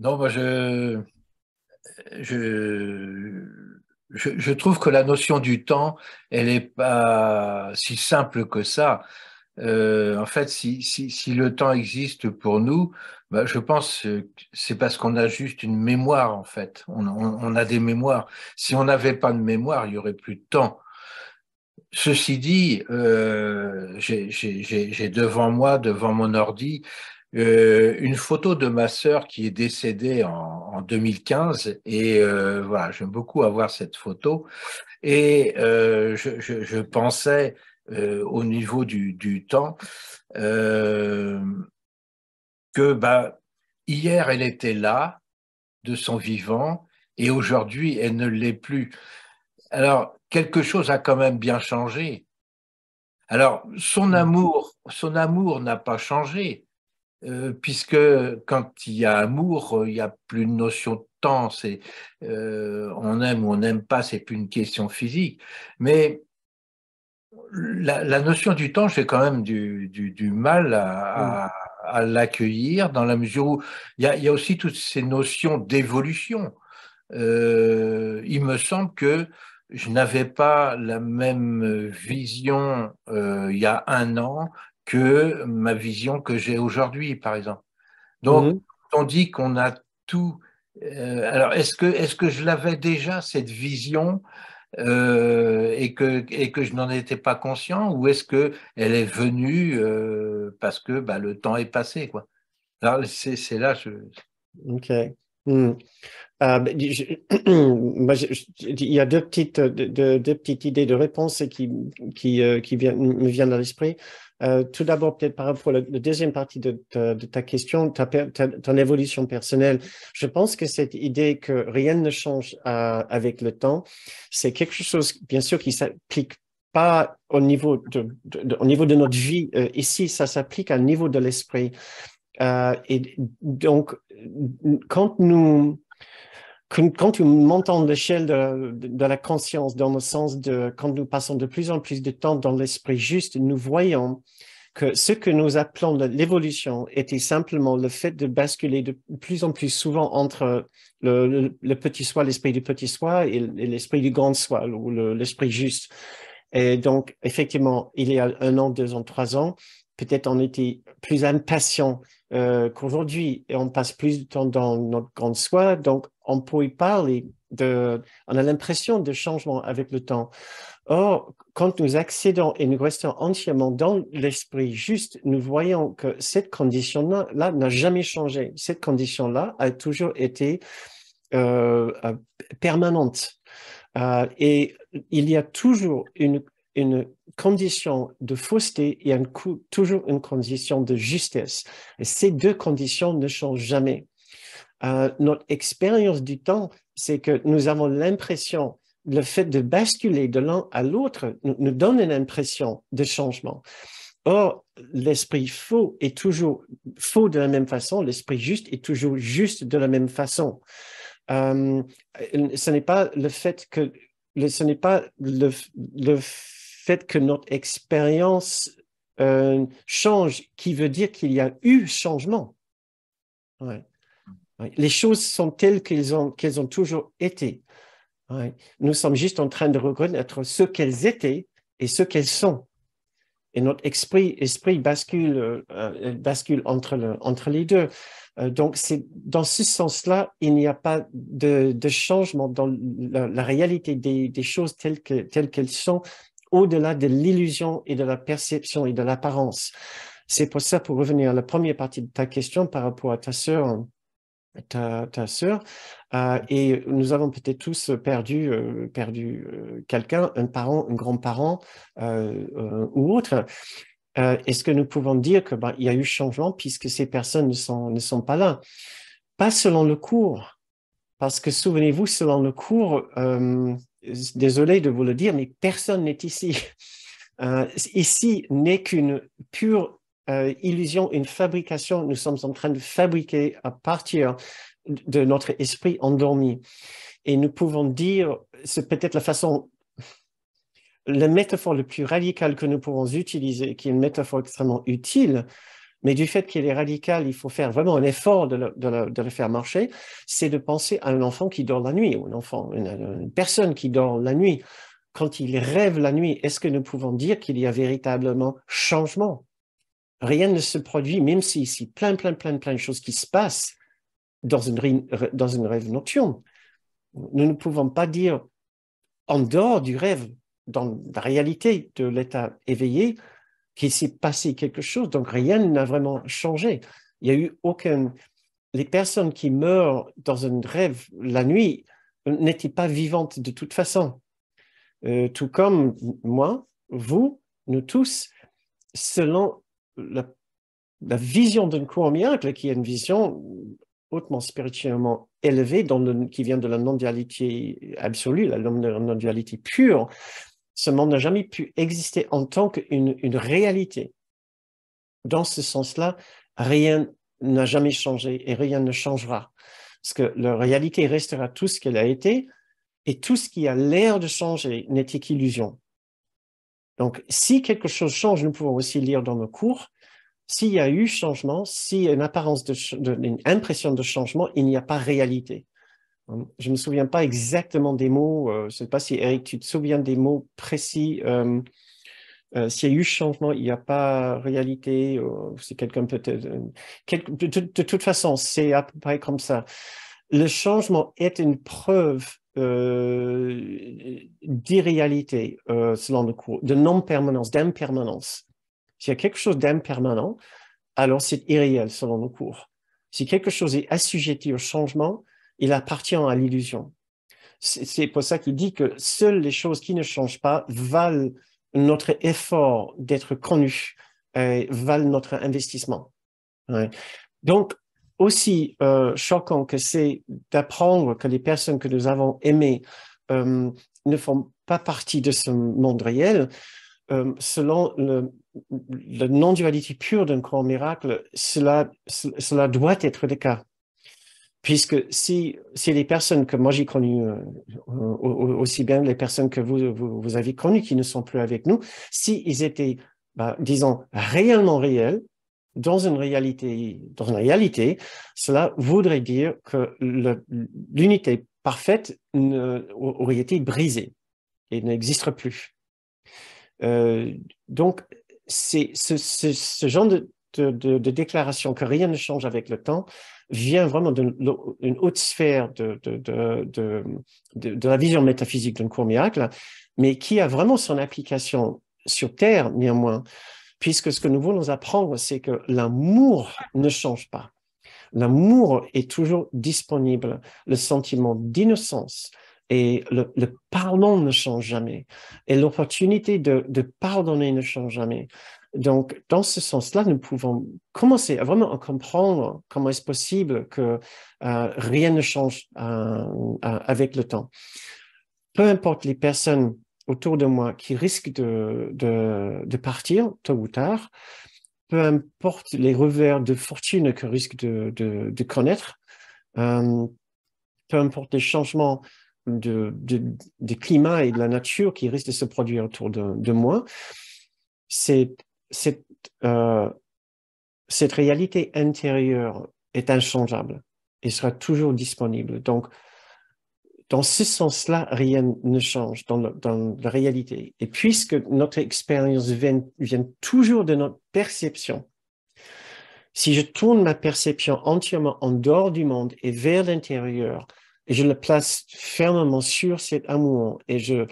Non, moi, je, trouve que la notion du temps, elle n'est pas si simple que ça. Euh, en fait, si, le temps existe pour nous, bah, je pense que c'est parce qu'on a juste une mémoire, en fait. On, a des mémoires. Si on n'avait pas de mémoire, il n'y aurait plus de temps. Ceci dit, euh, j'ai devant moi, devant mon ordi, euh, une photo de ma sœur qui est décédée en, 2015. Et euh, voilà, j'aime beaucoup avoir cette photo. Et euh, je, pensais au niveau du, temps que bah, hier, elle était là, de son vivant, et aujourd'hui, elle ne l'est plus. Alors, quelque chose a quand même bien changé. Alors, son mmh. amour, son amour n'a pas changé, euh, puisque quand il y a amour, euh, il n'y a plus de notion de temps, c'est euh, on aime ou on n'aime pas, c'est plus une question physique. Mais la, notion du temps, j'ai quand même du, mal à, l'accueillir, dans la mesure où il y a, aussi toutes ces notions d'évolution. il me semble que je n'avais pas la même vision il y a un an, que ma vision que j'ai aujourd'hui, par exemple. Donc, on mhm. dit qu'on a tout. Euh, alors, est-ce que, est que je l'avais déjà, cette vision, euh, et, que, et que je n'en étais pas conscient, ou est-ce qu'elle est venue euh, parce que bah, le temps est passé quoi Alors, c'est là. Ok. Hmm. il y a deux petites, deux, petites idées de réponse qui, qui, qui me viennent à l'esprit. Euh, tout d'abord, peut-être par rapport à la deuxième partie de, ta question, ta, ton évolution personnelle. Je pense que cette idée que rien ne change euh, avec le temps, c'est quelque chose, bien sûr, qui s'applique pas au niveau de, au niveau de notre vie. Euh, ici, ça s'applique au un niveau de l'esprit. et donc, quand nous quand tu montes l'échelle de, la conscience, dans le sens de quand nous passons de plus en plus de temps dans l'esprit juste, nous voyons que ce que nous appelons l'évolution était simplement le fait de basculer de plus en plus souvent entre le, petit soi, l'esprit du petit soi et, l'esprit du grand soi, ou l'esprit juste. Et donc, effectivement, il y a un an, deux ans, trois ans, peut-être on était plus impatient euh, qu'aujourd'hui et on passe plus de temps dans notre grand soi. Donc, on peut y parler de, on a l'impression de changement avec le temps. Or, quand nous accédons et nous restons entièrement dans l'esprit juste, nous voyons que cette condition-là n'a jamais changé. Cette condition-là a toujours été euh, euh, permanente. Euh, et il y a toujours une, condition de fausseté et a toujours une condition de justesse. Et ces deux conditions ne changent jamais. Euh, notre expérience du temps, c'est que nous avons l'impression, le fait de basculer de l'un à l'autre nous, donne une impression de changement. Or, l'esprit faux est toujours faux de la même façon, l'esprit juste est toujours juste de la même façon. Euh, ce n'est pas le fait que ce n'est pas le, fait que notre expérience euh, change qui veut dire qu'il y a eu changement. Les choses sont telles qu'elles ont, qu'elles ont toujours été. Nous sommes juste en train de reconnaître ce qu'elles étaient et ce qu'elles sont. Et notre esprit, esprit bascule, euh, euh, bascule entre, le, entre les deux. Euh, donc, dans ce sens-là, il n'y a pas de, changement dans la, réalité des, choses telles, que, telles qu'elles sont, au-delà de l'illusion et de la perception et de l'apparence. C'est pour ça, pour revenir à la première partie de ta question par rapport à ta sœur, hein, ta, ta sœur. Euh, et nous avons peut-être tous perdu, euh, perdu euh, quelqu'un, un parent, un grand-parent ou autre. Est-ce que nous pouvons dire qu'il bah, y a eu changement puisque ces personnes ne sont, ne sont pas là Pas selon le cours. Parce que souvenez-vous, selon le cours, désolé de vous le dire, mais personne n'est ici. ici n'est qu'une pure euh, illusion, une fabrication. Nous sommes en train de fabriquer à partir de notre esprit endormi. Et nous pouvons dire, c'est peut-être la façon, la métaphore le plus radicale que nous pouvons utiliser, qui est une métaphore extrêmement utile, mais du fait qu'elle est radicale, il faut faire vraiment un effort de le, de de le faire marcher, c'est de penser à un enfant qui dort la nuit, ou un enfant, une personne qui dort la nuit. Quand il rêve la nuit, est-ce que nous pouvons dire qu'il y a véritablement changement rien ne se produit, même si ici plein, plein, plein, plein de choses qui se passent dans une, dans une rêve nocturne. Nous ne pouvons pas dire en dehors du rêve, dans la réalité de l'état éveillé, qu'il s'est passé quelque chose. Donc rien n'a vraiment changé. Il n'y a eu aucun. Les personnes qui meurent dans un rêve la nuit n'étaient pas vivantes de toute façon. Euh, tout comme moi, vous, nous tous, selon la, vision d'un cours en miracle, qui est une vision hautement spirituellement élevée qui vient de la non-dualité absolue, la non-dualité pure, ce monde n'a jamais pu exister en tant qu'une une réalité. Dans ce sens-là, rien n'a jamais changé et rien ne changera. Parce que la réalité restera tout ce qu'elle a été et tout ce qui a l'air de changer n'était qu'illusion. Donc, si quelque chose change, nous pouvons aussi lire dans nos cours. S'il y a eu changement, s'il y a une apparence, de, une impression de changement, il n'y a pas réalité. Hum, je ne me souviens pas exactement des mots. Euh, je ne sais pas si Eric, tu te souviens des mots précis. Hum, euh, s'il y a eu changement, il n'y a pas réalité. c'est quelqu'un peut euh, de, de, toute façon, c'est à peu près comme ça le changement est une preuve euh, d'irréalité euh, selon le cours, de non-permanence, d'impermanence. S'il y a quelque chose d'impermanent, alors c'est irréel selon le cours. Si quelque chose est assujetti au changement, il appartient à l'illusion. C'est pour ça qu'il dit que seules les choses qui ne changent pas valent notre effort d'être connu, euh, valent notre investissement. Donc, aussi euh, choquant que c'est d'apprendre que les personnes que nous avons aimées euh, ne font pas partie de ce monde réel, euh, selon le, non-dualité pure d'un grand miracle, cela, cela doit être le cas. Puisque si, si les personnes que moi j'ai connues, aussi bien les personnes que vous, vous, avez connues qui ne sont plus avec nous, s'ils étaient, bah, disons, réellement réels, dans une réalité, dans une réalité, cela voudrait dire que l'unité parfaite aurait été brisée et n'existe plus. Euh, donc, c'est ce, genre de, de, déclaration que rien ne change avec le temps vient vraiment d'une haute sphère de, la vision métaphysique d'un court miracle, mais qui a vraiment son application sur Terre néanmoins puisque ce que nous voulons apprendre, c'est que l'amour ne change pas. L'amour est toujours disponible, le sentiment d'innocence et le, pardon ne change jamais, et l'opportunité de, pardonner ne change jamais. Donc, dans ce sens-là, nous pouvons commencer à vraiment comprendre comment est-ce possible que euh, rien ne change euh, euh, avec le temps. Peu importe les personnes autour de moi qui risquent de, partir tôt ou tard, peu importe les revers de fortune que risquent de, connaître, euh, peu importe les changements de, climat et de la nature qui risquent de se produire autour de, moi, cette, euh, cette réalité intérieure est inchangeable et sera toujours disponible. Donc, dans ce sens-là, rien ne change dans, la réalité. Et puisque notre expérience vient, toujours de notre perception, si je tourne ma perception entièrement en dehors du monde et vers l'intérieur, et je le place fermement sur cet amour, et je,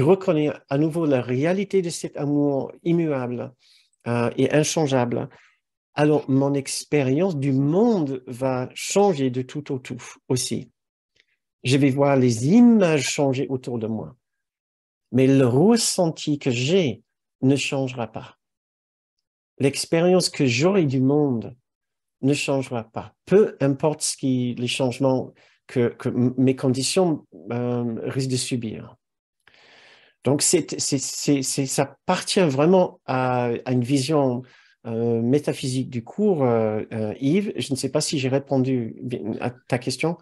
reconnais à nouveau la réalité de cet amour immuable euh, et inchangeable, alors mon expérience du monde va changer de tout au tout aussi je vais voir les images changer autour de moi. Mais le ressenti que j'ai ne changera pas. L'expérience que j'aurai du monde ne changera pas. Peu importe les changements que, mes conditions euh, risquent de subir. Donc, ça appartient vraiment à, une vision euh, métaphysique du cours, euh, Yves. Je ne sais pas si j'ai répondu à ta question.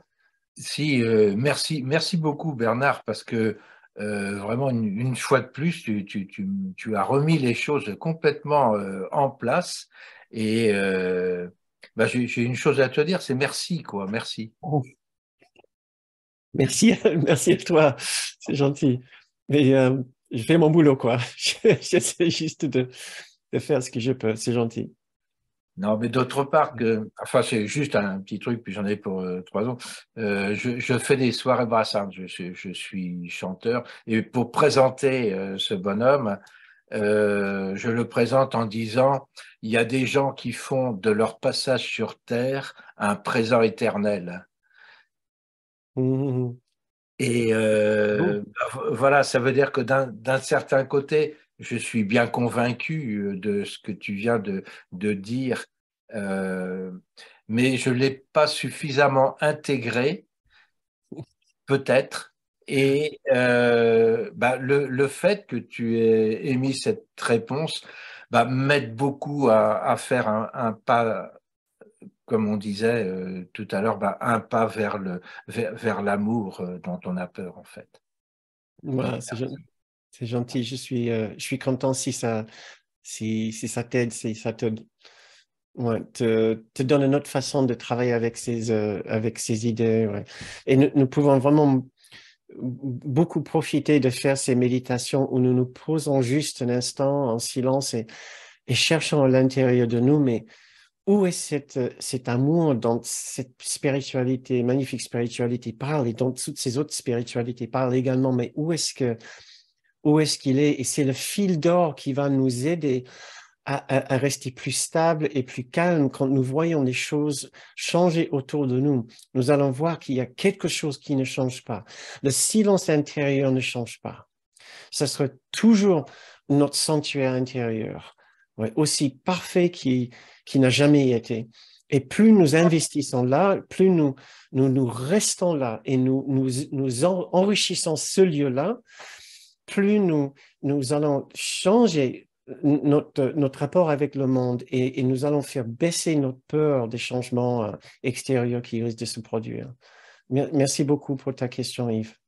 Si, euh, merci, merci beaucoup Bernard, parce que euh, vraiment une, fois de plus, tu, tu, tu, tu, as remis les choses complètement euh, en place. Et bah, j'ai une chose à te dire, c'est merci, quoi, merci. Oh. Merci, merci à toi, c'est gentil. Mais je fais mon boulot, quoi. J'essaie juste de, de faire ce que je peux, c'est gentil. Non, mais d'autre part, enfin, c'est juste un petit truc, puis j'en ai pour euh, trois ans. Euh, je, fais des soirées brassantes, je, suis chanteur. Et pour présenter euh, ce bonhomme, je le présente en disant il y a des gens qui font de leur passage sur Terre un présent éternel. Mmh, mmh, mmh. Et bah, voilà, ça veut dire que d'un certain côté, je suis bien convaincu euh, de ce que tu viens de, dire, euh, mais je ne l'ai pas suffisamment intégré, peut-être. Et euh, bah, le, fait que tu aies émis cette réponse bah, m'aide beaucoup à, faire un, pas, comme on disait tout à l'heure, bah, un pas vers l'amour vers, dont on a peur en fait. Voilà, c'est c'est gentil, je suis, euh, je suis content si ça, si, ça t'aide, si ça te, ouais, te, donne une autre façon de travailler avec ces, euh, avec ces idées. Et nous, pouvons vraiment beaucoup profiter de faire ces méditations où nous nous posons juste un instant en silence et, et cherchons à l'intérieur de nous, mais où est cette, cet amour dont cette spiritualité, magnifique spiritualité parle et dont toutes ces autres spiritualités parlent également, mais où est-ce que où est-ce qu'il est. Et c'est le fil d'or qui va nous aider à, rester plus stable et plus calme quand nous voyons les choses changer autour de nous. Nous allons voir qu'il y a quelque chose qui ne change pas. Le silence intérieur ne change pas. Ce sera toujours notre sanctuaire intérieur, ouais, aussi parfait qu'il n'a jamais été. Et plus nous investissons là, plus nous nous, restons là et nous, nous, enrichissons ce lieu-là, plus nous, nous allons changer notre, rapport avec le monde et, et, nous allons faire baisser notre peur des changements euh, extérieurs qui risquent de se produire. Merci beaucoup pour ta question, Yves.